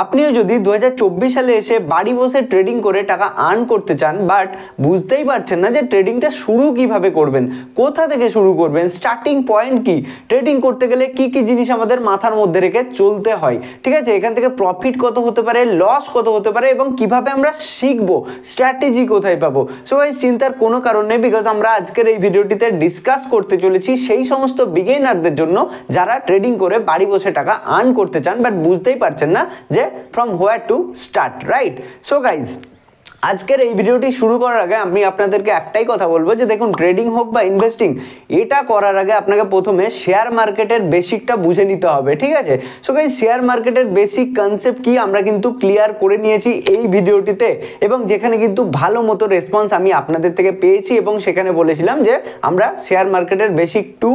আপনিও যদি দু সালে এসে বাড়ি বসে ট্রেডিং করে টাকা আর্ন করতে চান বাট বুঝতেই পারছেন না যে ট্রেডিংটা শুরু কিভাবে করবেন কোথা থেকে শুরু করবেন স্টার্টিং পয়েন্ট কি ট্রেডিং করতে গেলে কি কি জিনিস আমাদের মাথার মধ্যে রেখে চলতে হয় ঠিক আছে এখান থেকে প্রফিট কত হতে পারে লস কত হতে পারে এবং কিভাবে আমরা শিখব স্ট্র্যাটেজি কোথায় পাবো সো এই চিন্তার কোনো কারণ নেই বিকজ আমরা আজকের এই ভিডিওটিতে ডিসকাস করতে চলেছি সেই সমস্ত বিগেনারদের জন্য যারা ট্রেডিং করে বাড়ি বসে টাকা আর্ন করতে চান বাট বুঝতেই পারছেন না যে যে from where to start right so guys আজকের এই ভিডিওটি শুরু করার আগে আমি আপনাদেরকে একটাই কথা বলবো যে দেখুন ট্রেডিং হোক বা ইনভেস্টিং এটা করার আগে আপনাকে প্রথমে শেয়ার মার্কেটের বেসিকটা বুঝে নিতে হবে ঠিক আছে সো গাই শেয়ার মার্কেটের বেসিক কনসেপ্ট কি আমরা কিন্তু ক্লিয়ার করে নিয়েছি এই ভিডিওটিতে এবং যেখানে কিন্তু ভালো মতো রেসপন্স আমি আপনাদের থেকে পেয়েছি এবং সেখানে বলেছিলাম যে আমরা শেয়ার মার্কেটের বেসিক টু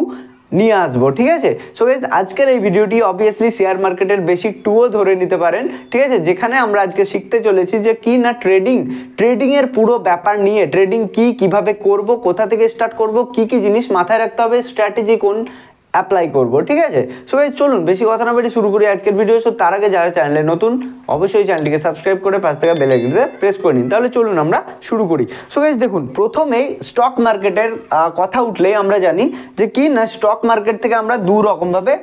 নিয়ে আসবো ঠিক আছে সো বেশ আজকের এই ভিডিওটি অবভিয়াসলি শেয়ার মার্কেটের বেশি টুও ধরে নিতে পারেন ঠিক আছে যেখানে আমরা আজকে শিখতে চলেছি যে কি না ট্রেডিং ট্রেডিংয়ের পুরো ব্যাপার নিয়ে ট্রেডিং কি কিভাবে করব কোথা থেকে স্টার্ট করব কি কি জিনিস মাথায় রাখতে হবে স্ট্র্যাটেজি কোন অ্যাপ্লাই করব ঠিক আছে সো এই চলুন বেশি কথা না বেরিয়ে শুরু করি আজকের ভিডিও সো তার আগে যারা চ্যানেলে নতুন অবশ্যই চ্যানেলটিকে সাবস্ক্রাইব করে পাশ থেকে বেল আইকনটিতে প্রেস করে নিন তাহলে চলুন আমরা শুরু করি সো গাইজ দেখুন প্রথমেই স্টক মার্কেটের কথা উঠলেই আমরা জানি যে কি না স্টক মার্কেট থেকে আমরা দু রকমভাবে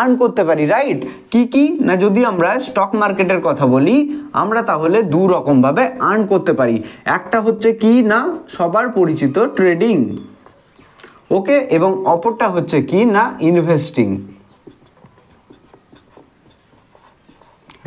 আর্ন করতে পারি রাইট কি কি না যদি আমরা স্টক মার্কেটের কথা বলি আমরা তাহলে দু রকমভাবে আর্ন করতে পারি একটা হচ্ছে কি না সবার পরিচিত ট্রেডিং ওকে এবং অপরটা হচ্ছে কি না ইনভেস্টিং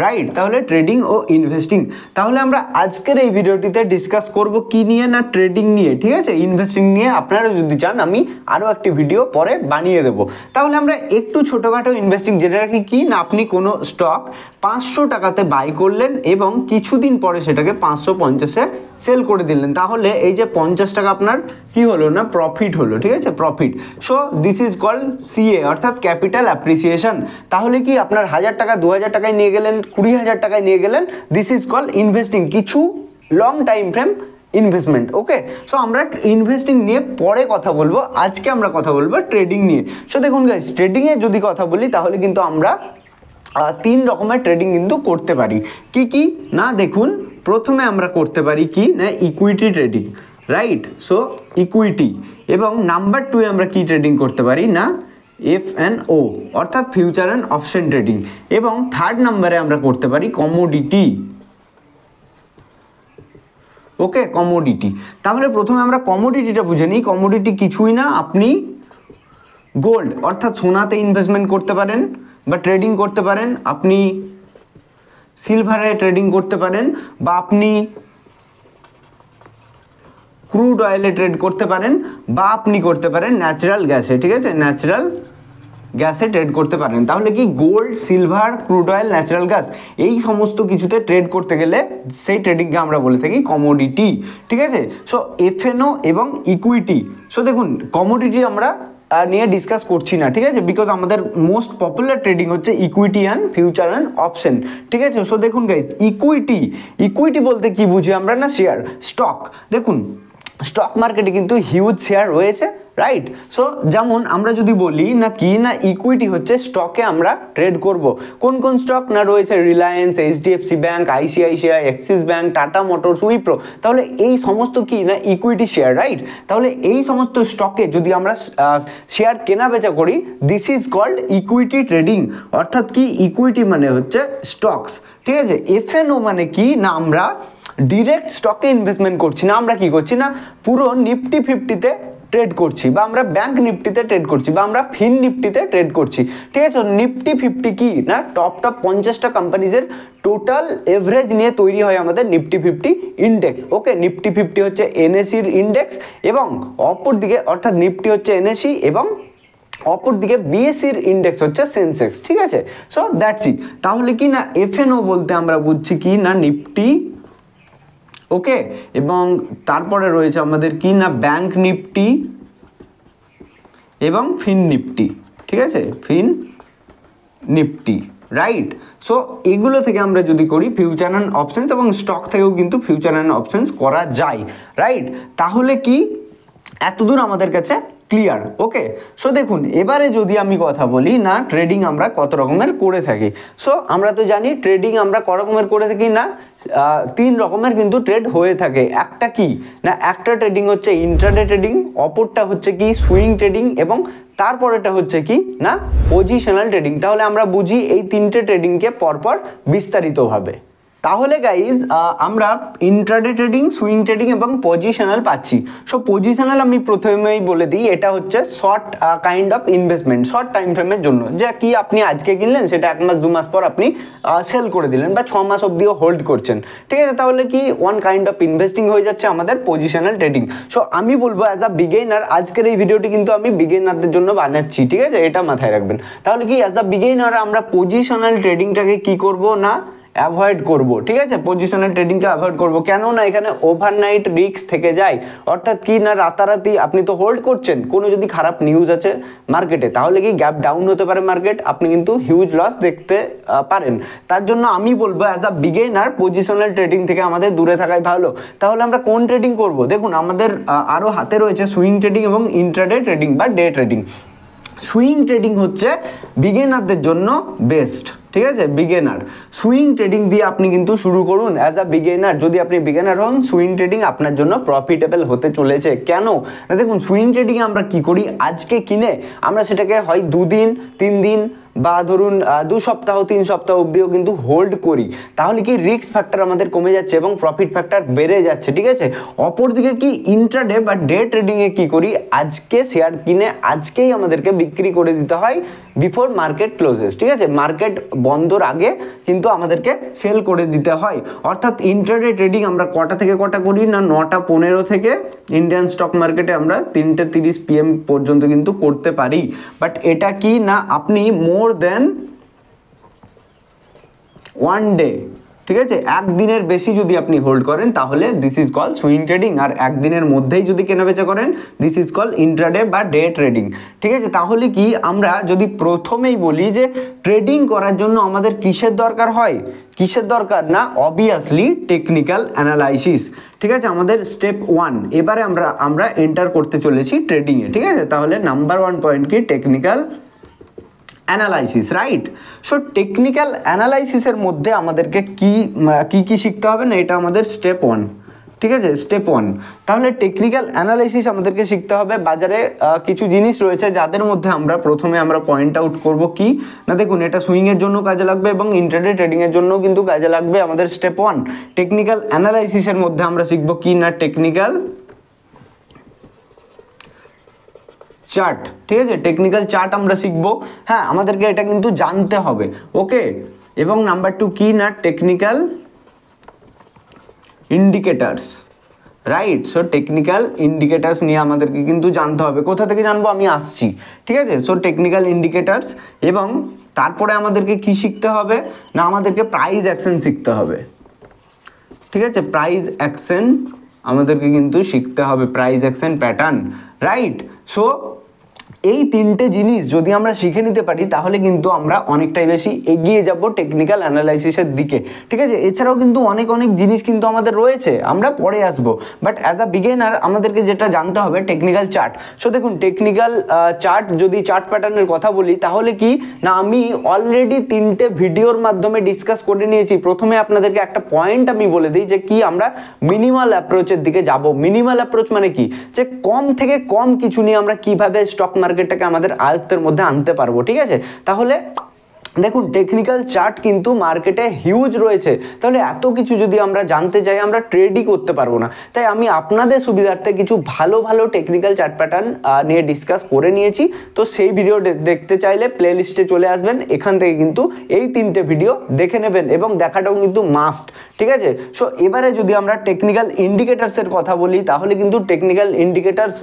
রাইট তাহলে ট্রেডিং ও ইনভেস্টিং তাহলে আমরা আজকের এই ভিডিওটিতে ডিসকাস করব কি নিয়ে না ট্রেডিং নিয়ে ঠিক আছে ইনভেস্টিং নিয়ে আপনারা যদি চান আমি আরও একটি ভিডিও পরে বানিয়ে দেব তাহলে আমরা একটু ছোটোখাটো ইনভেস্টিং জেনে রাখি কি না আপনি কোনো স্টক পাঁচশো টাকাতে বাই করলেন এবং কিছুদিন পরে সেটাকে পাঁচশো পঞ্চাশে সেল করে দিলেন তাহলে এই যে পঞ্চাশ টাকা আপনার কি হলো না প্রফিট হলো ঠিক আছে profit so this is call CA অর্থাৎ ক্যাপিটাল অ্যাপ্রিসিয়েশন তাহলে কি আপনার হাজার টাকা দু হাজার টাকায় নিয়ে গেলেন কুড়ি হাজার টাকায় নিয়ে গেলেন দিস ইজ কল ইনভেস্টিং কিছু long time frame investment okay so আমরা ইনভেস্টিং নিয়ে পরে কথা বলবো আজকে আমরা কথা বলবো ট্রেডিং নিয়ে সো দেখুন গাইজ ট্রেডিংয়ে যদি কথা বলি তাহলে কিন্তু আমরা তিন রকমের ট্রেডিং কিন্তু করতে পারি কি কি না দেখুন প্রথমে আমরা করতে পারি কি না equity trading right so equity এবং নাম্বার টুয়ে আমরা কি ট্রেডিং করতে পারি না এফ অ্যান্ড ও অর্থাৎ ফিউচার অ্যান্ড অপশন ট্রেডিং এবং থার্ড নাম্বারে আমরা করতে পারি কমোডিটি ওকে কমোডিটি তাহলে প্রথমে আমরা কমোডিটিটা বুঝে নিই কমোডিটি কিছুই না আপনি গোল্ড অর্থাৎ সোনাতে ইনভেস্টমেন্ট করতে পারেন বা ট্রেডিং করতে পারেন আপনি সিলভারে ট্রেডিং করতে পারেন বা আপনি ক্রুড অয়েলে ট্রেড করতে পারেন বা আপনি করতে পারেন ন্যাচারাল গ্যাসে ঠিক আছে ন্যাচারাল গ্যাসে ট্রেড করতে পারেন তাহলে কি gold silver crude oil natural gas এই সমস্ত কিছুতে ট্রেড করতে গেলে সেই ট্রেডিংকে আমরা বলে থাকি কমোডিটি ঠিক আছে সো এফএনও এবং ইকুইটি সো দেখুন কমোডিটি আমরা নিয়ে ডিসকাস করছি না ঠিক আছে বিকজ আমাদের মোস্ট পপুলার ট্রেডিং হচ্ছে equity and future and option ঠিক আছে সো দেখুন গাইজ ইকুইটি ইকুইটি বলতে কি বুঝি আমরা না শেয়ার স্টক দেখুন স্টক মার্কেটে কিন্তু হিউজ শেয়ার রয়েছে রাইট সো যেমন আমরা যদি বলি না কি না ইকুইটি হচ্ছে স্টকে আমরা ট্রেড করব কোন কোন স্টক না রয়েছে Reliance HDFC bank ICICI Axis bank Tata Motors Wipro তাহলে এই সমস্ত কি না ইকুইটি শেয়ার রাইট তাহলে এই সমস্ত স্টকে যদি আমরা শেয়ার কেনা বেচা করি this is called equity trading অর্থাৎ কি ইকুইটি মানে হচ্ছে স্টকস ঠিক আছে এফএনও মানে কি না আমরা ডিরেক্ট স্টকে ইনভেস্টমেন্ট করছি না আমরা কি করছি না পুরো নিফটি ফিফটিতে ট্রেড করছি বা আমরা ব্যাংক নিফটিতে ট্রেড করছি বা আমরা ফিন নিফটিতে ট্রেড করছি ঠিক আছে নিফটি ফিফটি কি না টপ টপ পঞ্চাশটা কোম্পানিজের টোটাল এভারেজ নিয়ে তৈরি হয় আমাদের Nifty fifty index okay Nifty fifty হচ্ছে এনএসির ইন্ডেক্স এবং অপরদিকে অর্থাৎ নিফটি হচ্ছে এনএসি এবং অপরদিকে বিএসসির ইন্ডেক্স হচ্ছে সেন্সেক্স ঠিক আছে সো দ্যাটস ইট তাহলে কি না এফএনও বলতে আমরা বুঝছি কি না নিফটি ওকে এবং তারপরে রয়েছে আমাদের কি না ব্যাংক নিপটি এবং ফিন নিফটি ঠিক আছে ফিন নিফটি রাইট সো এগুলো থেকে আমরা যদি করি ফিউচার অ্যান্ড অপশানস এবং স্টক থেকেও কিন্তু ফিউচার অ্যান্ড অপশানস করা যায় রাইট তাহলে কি এতদূর আমাদের কাছে ক্লিয়ার ওকে সো দেখুন এবারে যদি আমি কথা বলি না ট্রেডিং আমরা কত রকমের করে থাকি সো আমরা তো জানি ট্রেডিং আমরা ক রকমের করে থাকি না তিন রকমের কিন্তু ট্রেড হয়ে থাকে একটা কি না একটা ট্রেডিং হচ্ছে ইন্টারডে ট্রেডিং অপরটা হচ্ছে কি সুইং ট্রেডিং এবং তারপরেটা হচ্ছে কি না পজিশনাল ট্রেডিং তাহলে আমরা বুঝি এই তিনটে ট্রেডিংকে পরপর বিস্তারিতভাবে তাহলে গাইজ আমরা ইন্ট্রাডে ট্রেডিং সুইং ট্রেডিং এবং পজিশনাল পাচ্ছি সো পজিশনাল আমি প্রথমেই বলে দিই এটা হচ্ছে short kind of investment short time ফ্রেমের জন্য যে কি আপনি আজকে কিনলেন সেটা এক মাস দু মাস পর আপনি সেল করে দিলেন বা ছ মাস অবধিও হোল্ড করছেন ঠিক আছে তাহলে কি ওয়ান কাইন্ড অফ ইনভেস্টিং হয়ে যাচ্ছে আমাদের পজিশনাল ট্রেডিং সো আমি বলবো অ্যাজ আ বিগেইনার আজকের এই ভিডিওটি কিন্তু আমি বিগেইনারদের জন্য বানাচ্ছি ঠিক আছে এটা মাথায় রাখবেন তাহলে কি অ্যাজ আ বিগেইনার আমরা পজিশনাল ট্রেডিংটাকে কি করব না অ্যাভয়েড করব ঠিক আছে পজিশনের ট্রেডিংকে অ্যাভয়েড করব কেননা এখানে ওভারনাইট রিক্স থেকে যায় অর্থাৎ কি না রাতারাতি আপনি তো হোল্ড করছেন কোনো যদি খারাপ নিউজ আছে মার্কেটে তাহলে কি গ্যাপ ডাউন হতে পারে মার্কেট আপনি কিন্তু হিউজ লস দেখতে পারেন তার জন্য আমি বলবো as a beginner positional trading থেকে আমাদের দূরে থাকাই ভালো তাহলে আমরা কোন ট্রেডিং করব দেখুন আমাদের আরও হাতে রয়েছে সুইং ট্রেডিং এবং ইন্টারডে ট্রেডিং বা ডে ট্রেডিং সুইং ট্রেডিং হচ্ছে বিগেনারদের জন্য বেস্ট ঠিক আছে বিগেনার সুইং ট্রেডিং দিয়ে আপনি কিন্তু শুরু করুন অ্যাজ আ বিগেনার যদি আপনি বিগেনার হন সুইং ট্রেডিং আপনার জন্য প্রফিটেবল হতে চলেছে কেন না দেখুন সুইং ট্রেডিং আমরা কি করি আজকে কিনে আমরা সেটাকে হয় দুদিন তিন দিন বা ধরুন দু সপ্তাহ তিন সপ্তাহ অবধিও কিন্তু হোল্ড করি তাহলে কি রিস্ক ফ্যাক্টর আমাদের কমে যাচ্ছে এবং প্রফিট ফ্যাক্টর বেড়ে যাচ্ছে ঠিক আছে অপরদিকে কি ডে বা ডে ট্রেডিংয়ে কি করি আজকে শেয়ার কিনে আজকেই আমাদেরকে বিক্রি করে দিতে হয় বিফোর মার্কেট ক্লোজেস ঠিক আছে মার্কেট বন্ধর আগে কিন্তু আমাদেরকে সেল করে দিতে হয় অর্থাৎ ইন্টারডে ট্রেডিং আমরা কটা থেকে কটা করি না নটা পনেরো থেকে ইন্ডিয়ান স্টক মার্কেটে আমরা তিনটে তিরিশ পিএম পর্যন্ত কিন্তু করতে পারি বাট এটা কি না আপনি মোর দেন ওয়ান ডে ঠিক আছে একদিনের বেশি যদি আপনি হোল্ড করেন তাহলে this is call swing trading আর একদিনের মধ্যেই যদি কেনাবেচা করেন দিস ইজ কল ইন্ট্রাডে বা ডে ট্রেডিং ঠিক আছে তাহলে কি আমরা যদি প্রথমেই বলি যে ট্রেডিং করার জন্য আমাদের কিসের দরকার হয় কিসের দরকার না অবভিয়াসলি টেকনিক্যাল অ্যানালাইসিস ঠিক আছে আমাদের স্টেপ ওয়ান এবারে আমরা আমরা এন্টার করতে চলেছি ট্রেডিংয়ে ঠিক আছে তাহলে নাম্বার ওয়ান পয়েন্ট কি technical analysis right so technical অ্যানালাইসিসের মধ্যে আমাদেরকে কি কী কী শিখতে হবে না এটা আমাদের স্টেপ ওয়ান ঠিক আছে স্টেপ ওয়ান তাহলে টেকনিক্যাল অ্যানালাইসিস আমাদেরকে শিখতে হবে বাজারে কিছু জিনিস রয়েছে যাদের মধ্যে আমরা প্রথমে আমরা পয়েন্ট আউট করব কি না দেখুন এটা সুইংয়ের জন্য কাজে লাগবে এবং ইন্টারনেট ট্রেডিংয়ের জন্য কিন্তু কাজে লাগবে আমাদের স্টেপ ওয়ান টেকনিক্যাল অ্যানালাইসিসের মধ্যে আমরা শিখবো কি না টেকনিক্যাল চার্ট ঠিক আছে টেকনিক্যাল চার্ট আমরা শিখবো হ্যাঁ আমাদেরকে এটা কিন্তু জানতে হবে ওকে এবং নাম্বার টু কি না technical indicators right so technical indicators নিয়ে আমাদেরকে কিন্তু জানতে হবে কোথা থেকে জানবো আমি আসছি ঠিক আছে সো টেকনিক্যাল ইন্ডিকেটার্স এবং তারপরে আমাদেরকে কি শিখতে হবে না আমাদেরকে প্রাইজ অ্যাকশন শিখতে হবে ঠিক আছে প্রাইজ অ্যাকশন আমাদেরকে কিন্তু শিখতে হবে price action pattern right so এই তিনটে জিনিস যদি আমরা শিখে নিতে পারি তাহলে কিন্তু আমরা অনেকটাই বেশি এগিয়ে যাব টেকনিক্যাল অ্যানালাইসিসের দিকে ঠিক আছে এছাড়াও কিন্তু অনেক অনেক জিনিস কিন্তু আমাদের রয়েছে আমরা পরে আসবো বাট অ্যাজ আ বিগেনার আমাদেরকে যেটা জানতে হবে টেকনিক্যাল চার্ট সো দেখুন টেকনিক্যাল চার্ট যদি চার্ট প্যাটার্নের কথা বলি তাহলে কি না আমি অলরেডি তিনটে ভিডিওর মাধ্যমে ডিসকাস করে নিয়েছি প্রথমে আপনাদেরকে একটা পয়েন্ট আমি বলে দিই যে কি আমরা মিনিমাল অ্যাপ্রোচের দিকে যাব মিনিমাল অ্যাপ্রোচ মানে কি যে কম থেকে কম কিছু নিয়ে আমরা কিভাবে স্টক মার্কেট মার্কেটটাকে আমাদের আয়ত্তের মধ্যে আনতে পারবো ঠিক আছে তাহলে দেখুন টেকনিক্যাল চার্ট কিন্তু মার্কেটে হিউজ রয়েছে তাহলে এত কিছু যদি আমরা জানতে চাই আমরা ট্রেডই করতে পারবো না তাই আমি আপনাদের সুবিধার্থে কিছু ভালো ভালো টেকনিক্যাল চার্ট প্যাটার্ন নিয়ে ডিসকাস করে নিয়েছি তো সেই ভিডিও দেখতে চাইলে প্লে লিস্টে চলে আসবেন এখান থেকে কিন্তু এই তিনটে ভিডিও দেখে নেবেন এবং দেখাটাও কিন্তু মাস্ট ঠিক আছে সো এবারে যদি আমরা টেকনিক্যাল ইন্ডিকেটার্সের কথা বলি তাহলে কিন্তু টেকনিক্যাল ইন্ডিকেটার্স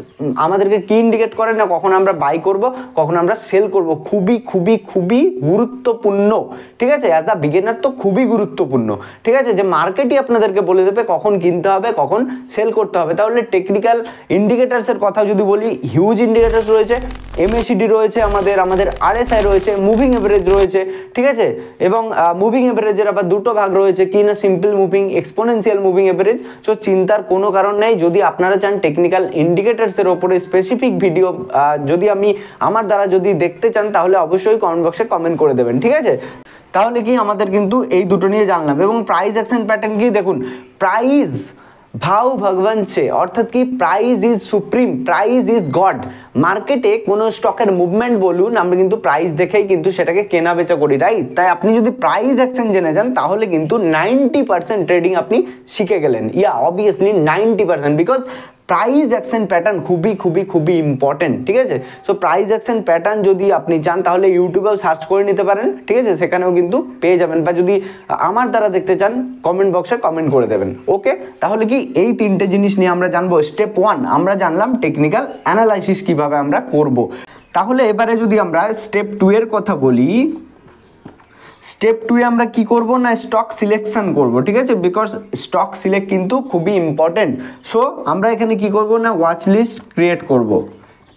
আমাদেরকে কী ইন্ডিকেট করে না কখন আমরা বাই করব কখন আমরা সেল করব খুবই খুবই খুবই গুরুত্ব গুরুত্বপূর্ণ ঠিক আছে অ্যাজ আ বিগিনার তো খুবই গুরুত্বপূর্ণ ঠিক আছে যে মার্কেটই আপনাদেরকে বলে দেবে কখন কিনতে হবে কখন সেল করতে হবে তাহলে টেকনিক্যাল ইন্ডিকেটার্সের কথা যদি বলি হিউজ ইন্ডিকেটার্স রয়েছে এমএসিডি রয়েছে আমাদের আমাদের আরএসআই রয়েছে মুভিং এভারেজ রয়েছে ঠিক আছে এবং মুভিং এভারেজের আবার দুটো ভাগ রয়েছে কি না simple moving exponential moving average so চিন্তার কোনো কারণ নেই যদি আপনারা চান টেকনিক্যাল ইন্ডিকেটার্সের ওপরে স্পেসিফিক ভিডিও যদি আমি আমার দ্বারা যদি দেখতে চান তাহলে অবশ্যই কমেন্ট বক্সে কমেন্ট করে দেবেন পারবেন ঠিক আছে তাহলে কি আমাদের কিন্তু এই দুটো নিয়ে জানলাম এবং প্রাইজ অ্যাকশন প্যাটার্ন কি দেখুন প্রাইজ ভাউ ভগবান ছে অর্থাৎ কি price is supreme price is God মার্কেটে কোনো স্টকের মুভমেন্ট বলুন আমরা কিন্তু প্রাইস দেখেই কিন্তু সেটাকে কেনা বেচা করি রাইট তাই আপনি যদি প্রাইজ অ্যাকশন জেনে যান তাহলে কিন্তু নাইনটি পার্সেন্ট ট্রেডিং আপনি শিখে গেলেন yeah obviously ninety percent because price action pattern খুবই খুবই খুবই ইম্পর্টেন্ট ঠিক আছে সো প্রাইজ অ্যাকশন প্যাটার্ন যদি আপনি চান তাহলে ইউটিউবেও সার্চ করে নিতে পারেন ঠিক আছে সেখানেও কিন্তু পেয়ে যাবেন বা যদি আমার দ্বারা দেখতে চান কমেন্ট বক্সে কমেন্ট করে দেবেন ওকে তাহলে কি এই তিনটে জিনিস নিয়ে আমরা জানবো স্টেপ ওয়ান আমরা জানলাম টেকনিক্যাল অ্যানালাইসিস কীভাবে আমরা করব। তাহলে এবারে যদি আমরা স্টেপ টু এর কথা বলি স্টেপ টুয়ে আমরা কি করব না স্টক সিলেকশন করব ঠিক আছে বিকজ স্টক সিলেক্ট কিন্তু খুবই ইম্পর্টেন্ট সো আমরা এখানে কি করব না ওয়াচ লিস্ট ক্রিয়েট করব।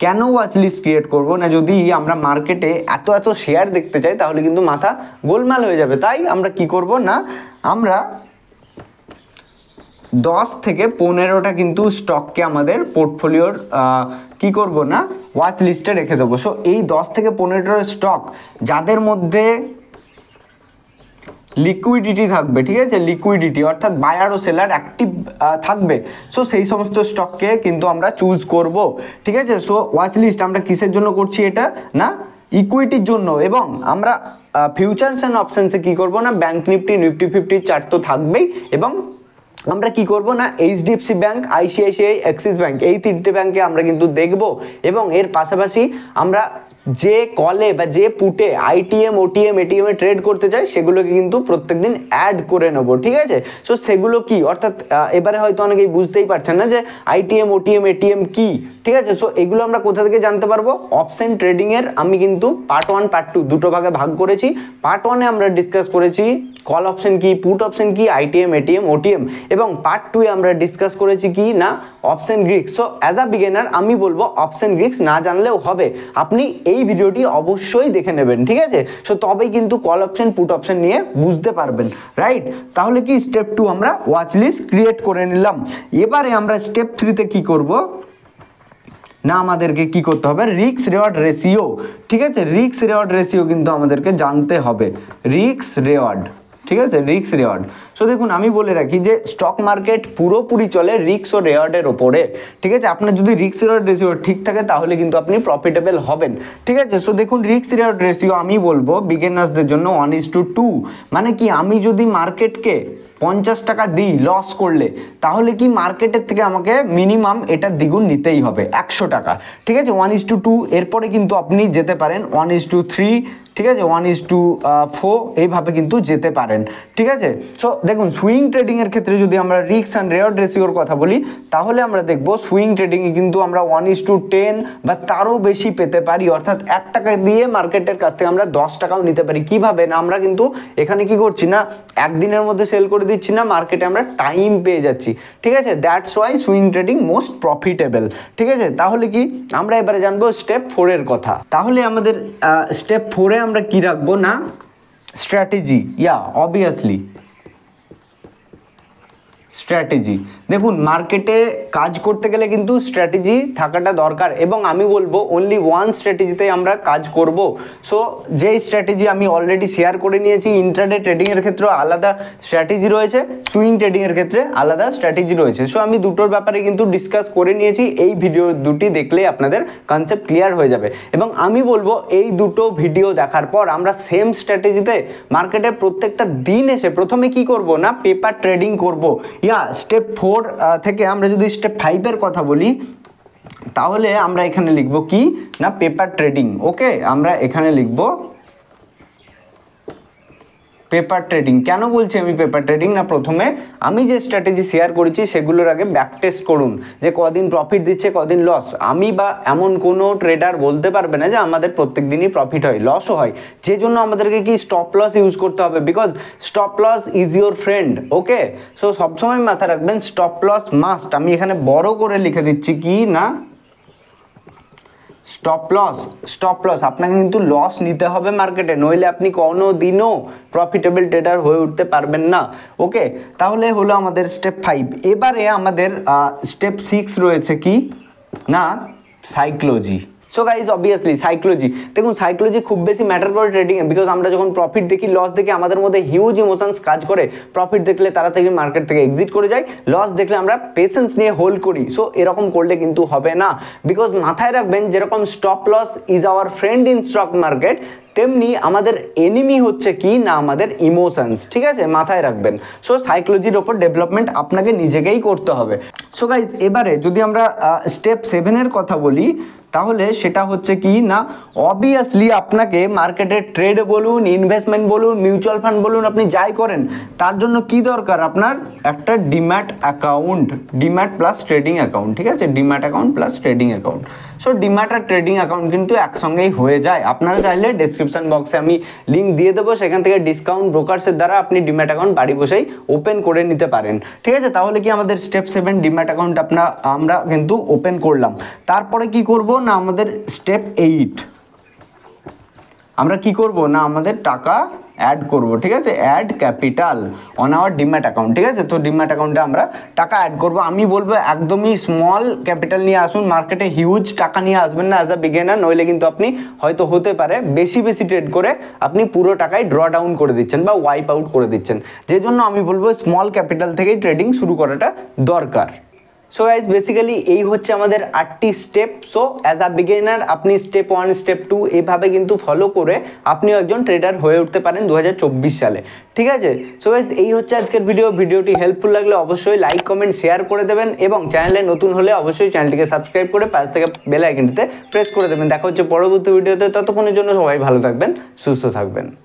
কেন ওয়াচ লিস্ট ক্রিয়েট করব না যদি আমরা মার্কেটে এত এত শেয়ার দেখতে চাই তাহলে কিন্তু মাথা গোলমাল হয়ে যাবে তাই আমরা কি করব না আমরা দশ থেকে পনেরোটা কিন্তু স্টককে আমাদের পোর্টফোলিওর কি করব না ওয়াচ লিস্টে রেখে দেবো সো এই দশ থেকে পনেরোটা স্টক যাদের মধ্যে লিকুইডিটি থাকবে ঠিক আছে লিকুইডিটি অর্থাৎ বায়ার ও সেলার অ্যাক্টিভ থাকবে সো সেই সমস্ত স্টককে কিন্তু আমরা চুজ করব ঠিক আছে সো ওয়াচ লিস্ট আমরা কিসের জন্য করছি এটা না ইকুইটির জন্য এবং আমরা ফিউচার্স অ্যান্ড অপশানসে কী করবো না ব্যাঙ্ক নিফটি নিফটি ফিফটির চার্ট তো থাকবেই এবং আমরা কি করব না HDFC bank ICICI Axis bank এই তিনটে ব্যাঙ্কে আমরা কিন্তু দেখব এবং এর পাশাপাশি আমরা যে কলে বা যে পুটে আইটিএম ওটিএম এটিএমে ট্রেড করতে চাই সেগুলোকে কিন্তু প্রত্যেক দিন অ্যাড করে নেবো ঠিক আছে সো সেগুলো কি অর্থাৎ এবারে হয়তো অনেকেই বুঝতেই পারছেন না যে আইটিএম ওটিএম এটিএম কি ঠিক আছে সো এগুলো আমরা কোথা থেকে জানতে পারবো অপশন ট্রেডিংয়ের আমি কিন্তু পার্ট ওয়ান পার্ট টু দুটো ভাগে ভাগ করেছি পার্ট ওয়ানে আমরা ডিসকাস করেছি কল অপশন কি পুট অপশন কি আইটিএম এটিএম ওটিএম এবং পার্ট টুয়ে আমরা ডিসকাস করেছি কি না option greeks so as a beginner আমি বলবো অপশন গ্রিক্স না জানলেও হবে আপনি এই এই ভিডিওটি অবশ্যই দেখে নেবেন ঠিক আছে সো তবেই কিন্তু কল অপশন পুট অপশন নিয়ে বুঝতে পারবেন রাইট তাহলে কি স্টেপ টু আমরা ওয়াচ লিস্ট ক্রিয়েট করে নিলাম এবারে আমরা স্টেপ থ্রিতে কি করব না আমাদেরকে কি করতে হবে রিক্স রেওয়ার্ড রেশিও ঠিক আছে রিক্স রেওয়ার্ড রেশিও কিন্তু আমাদেরকে জানতে হবে রিক্স রেওয়ার্ড ঠিক আছে রিক্স রেওয়ার্ড সো দেখুন আমি বলে রাখি যে স্টক মার্কেট পুরোপুরি চলে রিক্স ও রেওয়ার্ডের ওপরে ঠিক আছে আপনার যদি রিক্স রেওয়ার্ড রেশিও ঠিক থাকে তাহলে কিন্তু আপনি প্রফিটেবল হবেন ঠিক আছে সো দেখুন রিক্স রেওয়ার্ড রেশিও আমি বলবো বিগিনার্সদের জন্য ওয়ান ইস টু টু মানে কি আমি যদি মার্কেটকে পঞ্চাশ টাকা দিই লস করলে তাহলে কি মার্কেটের থেকে আমাকে মিনিমাম এটা দ্বিগুণ নিতেই হবে একশো টাকা ঠিক আছে ওয়ান ইস টু টু এরপরে কিন্তু আপনি যেতে পারেন ওয়ান ইস টু থ্রি ঠিক আছে ওয়ান ইজ টু ফোর এইভাবে কিন্তু যেতে পারেন ঠিক আছে সো দেখুন সুইং ট্রেডিংয়ের ক্ষেত্রে যদি আমরা রিক্স অ্যান্ড রেয়ার রেসিওর কথা বলি তাহলে আমরা দেখব সুইং ট্রেডিংয়ে কিন্তু আমরা ওয়ান ইজ টু টেন বা তারও বেশি পেতে পারি অর্থাৎ এক টাকা দিয়ে মার্কেটের কাছ থেকে আমরা দশ টাকাও নিতে পারি কিভাবে না আমরা কিন্তু এখানে কি করছি না একদিনের মধ্যে সেল করে দিচ্ছি না মার্কেটে আমরা টাইম পেয়ে যাচ্ছি ঠিক আছে that's why swing trading most profitable ঠিক আছে তাহলে কি আমরা এবারে জানবো স্টেপ ফোরের কথা তাহলে আমাদের স্টেপ uh, ফোরে আমরা কি রাখবো না স্ট্র্যাটেজি ইয়া অবভিয়াসলি স্ট্র্যাটেজি দেখুন মার্কেটে কাজ করতে গেলে কিন্তু স্ট্র্যাটেজি থাকাটা দরকার এবং আমি বলবো অনলি ওয়ান স্ট্র্যাটেজিতেই আমরা কাজ করব সো যেই স্ট্র্যাটেজি আমি অলরেডি শেয়ার করে নিয়েছি ইন্টারনেট ট্রেডিংয়ের ক্ষেত্রে আলাদা স্ট্র্যাটেজি রয়েছে সুইং ট্রেডিংয়ের ক্ষেত্রে আলাদা স্ট্র্যাটেজি রয়েছে সো আমি দুটোর ব্যাপারে কিন্তু ডিসকাস করে নিয়েছি এই ভিডিও দুটি দেখলেই আপনাদের কনসেপ্ট ক্লিয়ার হয়ে যাবে এবং আমি বলবো এই দুটো ভিডিও দেখার পর আমরা সেম স্ট্র্যাটেজিতে মার্কেটে প্রত্যেকটা দিন এসে প্রথমে কি করব না পেপার ট্রেডিং করব ইয়া স্টেপ ফোর থেকে আমরা যদি স্টেপ ফাইভের কথা বলি তাহলে আমরা এখানে লিখব কি না পেপার ট্রেডিং ওকে আমরা এখানে লিখব পেপার ট্রেডিং কেন বলছি আমি পেপার ট্রেডিং না প্রথমে আমি যে স্ট্র্যাটেজি শেয়ার করেছি সেগুলোর আগে ব্যাক টেস্ট করুন যে কদিন প্রফিট দিচ্ছে কদিন লস আমি বা এমন কোনো ট্রেডার বলতে পারবে না যে আমাদের প্রত্যেক দিনই প্রফিট হয় লসও হয় যে জন্য আমাদেরকে কি স্টপ লস ইউজ করতে হবে because stop loss is your friend okay so সবসময় মাথা রাখবেন স্টপ লস মাস্ট আমি এখানে বড় করে লিখে দিচ্ছি কি না স্টপ লস স্টপ লস আপনাকে কিন্তু লস নিতে হবে মার্কেটে নইলে আপনি কোনো দিনও প্রফিটেবল ট্রেডার হয়ে উঠতে পারবেন না ওকে তাহলে হলো আমাদের স্টেপ ফাইভ এবারে আমাদের স্টেপ সিক্স রয়েছে কি না psychology so guys obviously psychology দেখুন সাইকোলজি খুব বেশি ম্যাটার করে ট্রেডিংয়ে বিকজ আমরা যখন প্রফিট দেখি লস দেখি আমাদের মধ্যে হিউজ ইমোশনস কাজ করে প্রফিট দেখলে তাড়াতাড়ি মার্কেট থেকে এক্সিট করে যাই লস দেখলে আমরা পেশেন্স নিয়ে হোল্ড করি সো এরকম করলে কিন্তু হবে না বিকজ মাথায় রাখবেন যেরকম stop loss is our friend in stock market তেমনি আমাদের এনিমি হচ্ছে কি না আমাদের ইমোশনস ঠিক আছে মাথায় রাখবেন সো সাইকোলজির ওপর ডেভেলপমেন্ট আপনাকে নিজেকেই করতে হবে সো গাইজ এবারে যদি আমরা স্টেপ সেভেনের কথা বলি তাহলে সেটা হচ্ছে কি না অবভিয়াসলি আপনাকে মার্কেটের ট্রেড বলুন ইনভেস্টমেন্ট বলুন মিউচুয়াল ফান্ড বলুন আপনি যাই করেন তার জন্য কি দরকার আপনার একটা demat account demat plus trading account ঠিক আছে demat account plus trading account so demat আর ট্রেডিং অ্যাকাউন্ট কিন্তু একসঙ্গেই হয়ে যায় আপনারা চাইলে ডিসক্রিপশান বক্সে আমি লিঙ্ক দিয়ে দেবো সেখান থেকে ডিসকাউন্ট ব্রোকার্সের দ্বারা আপনি ডিম্যাট অ্যাকাউন্ট বাড়ি বসেই ওপেন করে নিতে পারেন ঠিক আছে তাহলে কি আমাদের স্টেপ সেভেন ডিম্যাট অ্যাকাউন্ট আপনার আমরা কিন্তু ওপেন করলাম তারপরে কি করব না আমাদের স্টেপ এইট আমরা কি করব না আমাদের টাকা অ্যাড করব ঠিক আছে add capital on our demat account ঠিক আছে তো ডিম্যাট অ্যাকাউন্টে আমরা টাকা অ্যাড করব আমি বলবো একদমই স্মল ক্যাপিটাল নিয়ে আসুন মার্কেটে হিউজ টাকা নিয়ে আসবেন না অ্যাজ আ বিগেনার নইলে কিন্তু আপনি হয়তো হতে পারে বেশি বেশি ট্রেড করে আপনি পুরো টাকায় ড্র ডাউন করে দিচ্ছেন বা ওয়াইপ আউট করে দিচ্ছেন যে জন্য আমি বলবো স্মল ক্যাপিটাল থেকেই ট্রেডিং শুরু করাটা দরকার সো গাইজ বেসিক্যালি এই হচ্ছে আমাদের আটটি step so as a beginner আপনি স্টেপ ওয়ান স্টেপ টু এভাবে কিন্তু ফলো করে আপনিও একজন ট্রেডার হয়ে উঠতে পারেন দু সালে ঠিক আছে সো গাইজ এই হচ্ছে আজকের ভিডিও ভিডিওটি হেল্পফুল লাগলে অবশ্যই লাইক কমেন্ট শেয়ার করে দেবেন এবং চ্যানেলে নতুন হলে অবশ্যই চ্যানেলটিকে সাবস্ক্রাইব করে পাশ থেকে বেল প্রেস করে দেবেন দেখা হচ্ছে পরবর্তী ভিডিওতে ততক্ষণের জন্য সবাই ভালো থাকবেন সুস্থ থাকবেন